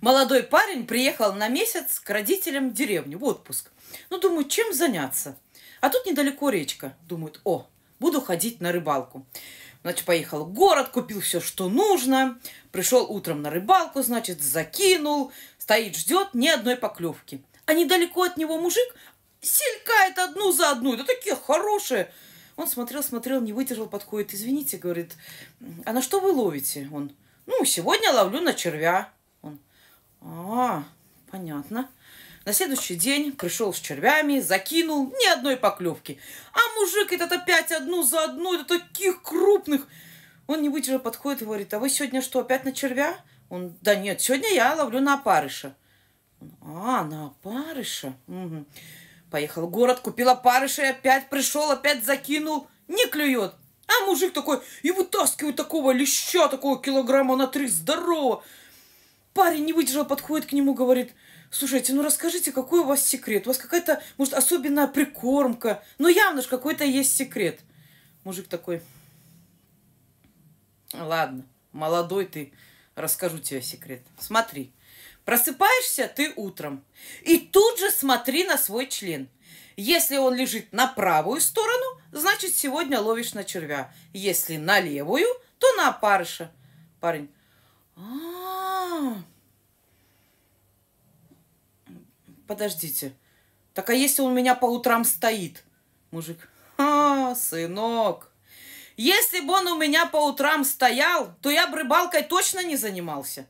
молодой парень приехал на месяц к родителям в деревню, в отпуск. Ну, думаю, чем заняться? А тут недалеко речка. Думают, о, буду ходить на рыбалку. Значит, поехал в город, купил все, что нужно. Пришел утром на рыбалку, значит, закинул. Стоит, ждет ни одной поклевки. А недалеко от него мужик селькает одну за одну. Это такие хорошие. Он смотрел, смотрел, не выдержал, подходит. Извините, говорит, а на что вы ловите? Он, ну, сегодня ловлю на червя. А, понятно. На следующий день пришел с червями, закинул ни одной поклевки. А мужик этот опять одну за одной, до таких крупных. Он не выдержал, подходит и говорит, а вы сегодня что, опять на червя? Он, да нет, сегодня я ловлю на опарыша. А, на опарыша? Угу. Поехал в город, купил опарыша и опять пришел, опять закинул. Не клюет. А мужик такой, и вытаскивает такого леща, такого килограмма на три, здорово парень не выдержал, подходит к нему, говорит, слушайте, ну расскажите, какой у вас секрет? У вас какая-то, может, особенная прикормка? Ну, явно же какой-то есть секрет. Мужик такой, ладно, молодой ты, расскажу тебе секрет. Смотри, просыпаешься ты утром и тут же смотри на свой член. Если он лежит на правую сторону, значит, сегодня ловишь на червя. Если на левую, то на опарыша. Парень, а, -а, -а Подождите. Так а если он у меня по утрам стоит? Мужик. А, сынок. Если бы он у меня по утрам стоял, то я бы рыбалкой точно не занимался.